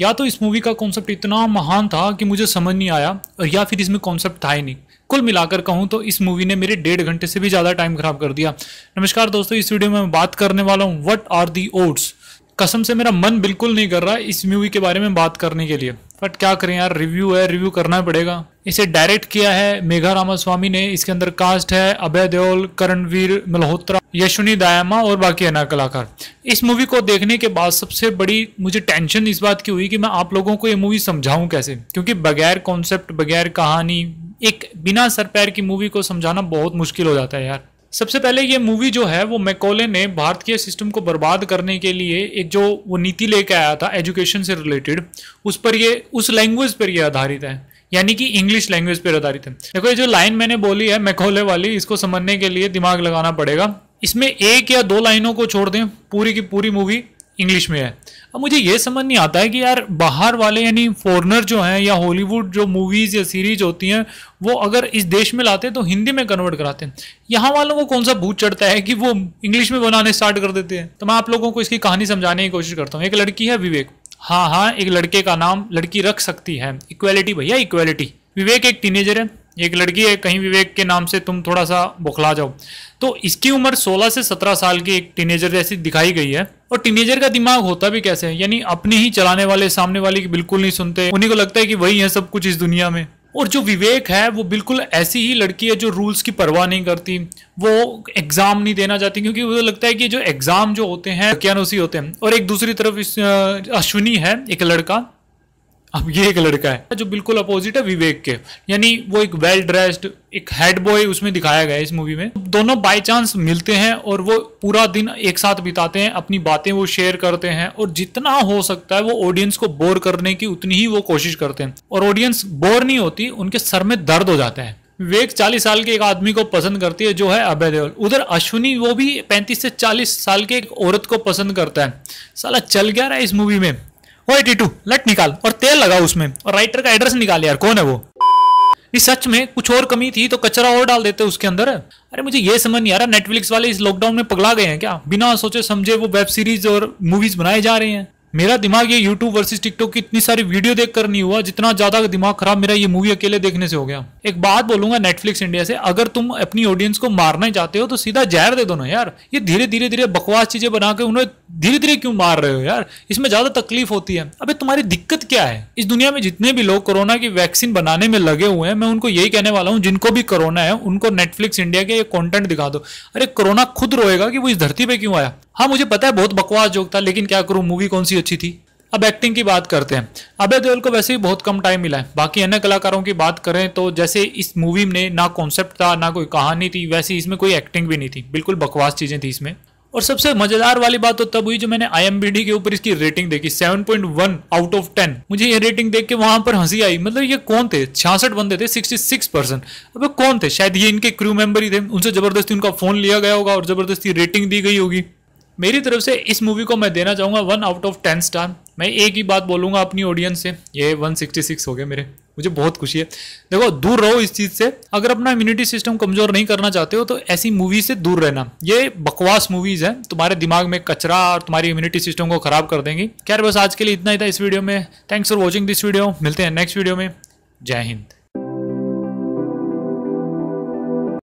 या तो इस मूवी का कॉन्सेप्ट इतना महान था कि मुझे समझ नहीं आया और या फिर इसमें कॉन्सेप्ट था ही नहीं कुल मिलाकर कहूँ तो इस मूवी ने मेरे डेढ़ घंटे से भी ज़्यादा टाइम खराब कर दिया नमस्कार दोस्तों इस वीडियो में मैं बात करने वाला हूँ वट आर दी ओट्स कसम से मेरा मन बिल्कुल नहीं कर रहा है इस मूवी के बारे में बात करने के लिए बट क्या करें यार रिव्यू है रिव्यू करना पड़ेगा इसे डायरेक्ट किया है मेघा रामास्वामी ने इसके अंदर कास्ट है अभय देओल करणवीर मल्होत्रा यशुनी दायामा और बाकी अन्य कलाकार इस मूवी को देखने के बाद सबसे बड़ी मुझे टेंशन इस बात की हुई कि मैं आप लोगों को ये मूवी समझाऊं कैसे क्योंकि बगैर कॉन्सेप्ट बगैर कहानी एक बिना सर पैर की मूवी को समझाना बहुत मुश्किल हो जाता है यार सबसे पहले ये मूवी जो है वो मैकोले ने भारतीय सिस्टम को बर्बाद करने के लिए एक जो वो नीति लेके आया था एजुकेशन से रिलेटेड उस पर ये उस लैंग्वेज पर ये आधारित है यानी कि इंग्लिश लैंग्वेज पर आधारित है देखो ये जो लाइन मैंने बोली है मैकोले वाली इसको समझने के लिए दिमाग लगाना पड़ेगा इसमें एक या दो लाइनों को छोड़ दें पूरी की पूरी मूवी इंग्लिश में है अब मुझे ये समझ नहीं आता है कि यार बाहर वाले यानी फॉरनर जो हैं या हॉलीवुड जो मूवीज़ या सीरीज होती हैं वो अगर इस देश में लाते हैं तो हिंदी में कन्वर्ट कराते हैं यहाँ वालों को कौन सा भूत चढ़ता है कि वो इंग्लिश में बनाने स्टार्ट कर देते हैं तो मैं आप लोगों को इसकी कहानी समझाने की कोशिश करता हूँ एक लड़की है विवेक हाँ हाँ एक लड़के का नाम लड़की रख सकती है इक्वेलिटी भैया इक्वेलिटी विवेक एक टीनेजर है एक लड़की है कहीं विवेक के नाम से तुम थोड़ा सा बुखला जाओ तो इसकी उम्र 16 से 17 साल की एक टीनेजर जैसी दिखाई गई है और टीनेजर का दिमाग होता भी कैसे है यानी अपने ही चलाने वाले सामने वाले की बिल्कुल नहीं सुनते उन्हीं को लगता है कि वही है सब कुछ इस दुनिया में और जो विवेक है वो बिल्कुल ऐसी ही लड़की है जो रूल्स की परवाह नहीं करती वो एग्ज़ाम नहीं देना चाहती क्योंकि मुझे लगता है कि जो एग्ज़ाम जो होते हैं क्या होते हैं और एक दूसरी तरफ इस अश्विनी है एक लड़का अब ये एक लड़का है जो बिल्कुल अपोजिट है विवेक के यानी वो एक वेल ड्रेस्ड एक हेड बॉय उसमें दिखाया गया है इस मूवी में दोनों बाय चांस मिलते हैं और वो पूरा दिन एक साथ बिताते हैं अपनी बातें वो शेयर करते हैं और जितना हो सकता है वो ऑडियंस को बोर करने की उतनी ही वो कोशिश करते हैं और ऑडियंस बोर नहीं होती उनके सर में दर्द हो जाता है विवेक चालीस साल के एक आदमी को पसंद करती है जो है अभय देवल उधर अश्विनी वो भी पैंतीस से चालीस साल के एक औरत को पसंद करता है साला चल गया रहा है इस मूवी में ओए टीटू लट निकाल और तेल लगाओ उसमें और राइटर का एड्रेस निकाल यार कौन है वो इस सच में कुछ और कमी थी तो कचरा और डाल देते उसके अंदर अरे मुझे ये समझ नहीं आ रहा नेटफ्लिक्स वाले इस लॉकडाउन में पगला गए हैं क्या बिना सोचे समझे वो वेब सीरीज और मूवीज बनाए जा रहे हैं मेरा दिमाग ये यूट्यूब वर्सेस टिकटॉक की इतनी सारी वीडियो देखकर नहीं हुआ जितना ज्यादा दिमाग खराब मेरा ये मूवी अकेले देखने से हो गया एक बात बोलूंगा नेटफ्लिक्स इंडिया से अगर तुम अपनी ऑडियंस को मारना चाहते हो तो सीधा जहर दे दो ना यार ये धीरे धीरे धीरे बकवास चीजें बना के उन्हें धीरे धीरे क्यों मार रहे हो यार इसमें ज्यादा तकलीफ होती है अभी तुम्हारी दिक्कत क्या है इस दुनिया में जितने भी लोग कोरोना की वैक्सीन बनाने में लगे हुए हैं मैं उनको यही कहने वाला हूँ जिनको भी कोरोना है उनको नेटफ्लिक्स इंडिया के ये कॉन्टेंट दिखा दो अरे कोरोना खुद रोएगा कि वो इस धरती पे क्यों आया हाँ मुझे पता है बहुत बकवास जोक था लेकिन क्या करूँ मूवी कौन सी अच्छी थी अब एक्टिंग की बात करते हैं अभय देओल को वैसे ही बहुत कम टाइम मिला है बाकी अन्य कलाकारों की बात करें तो जैसे इस मूवी में ना कॉन्सेप्ट था ना कोई कहानी थी वैसे इसमें कोई एक्टिंग भी नहीं थी बिल्कुल बकवास चीज़ें थी इसमें और सबसे मजेदार वाली बात तो तब हुई जो मैंने आई के ऊपर इसकी रेटिंग देखी 7.1 आउट ऑफ 10 मुझे ये रेटिंग देख के वहां पर हंसी आई मतलब ये कौन थे छियासठ बंदे थे 66 परसेंट अब कौन थे शायद ये इनके क्रू मेंबर ही थे उनसे जबरदस्ती उनका फोन लिया गया होगा और जबरदस्ती रेटिंग दी गई होगी मेरी तरफ से इस मूवी को मैं देना चाहूँगा one out of ten star मैं एक ही बात बोलूँगा अपनी ऑडियंस से ये वन सिक्सटी सिक्स हो गए मेरे मुझे बहुत खुशी है देखो दूर रहो इस चीज़ से अगर अपना इम्यूनिटी सिस्टम कमज़ोर नहीं करना चाहते हो तो ऐसी मूवी से दूर रहना ये बकवास मूवीज़ हैं तुम्हारे दिमाग में कचरा और तुम्हारी इम्यूनिटी सिस्टम को ख़राब कर देंगी खैर बस आज के लिए इतना ही था इस वीडियो में thanks for watching this video मिलते हैं नेक्स्ट वीडियो में जय हिंद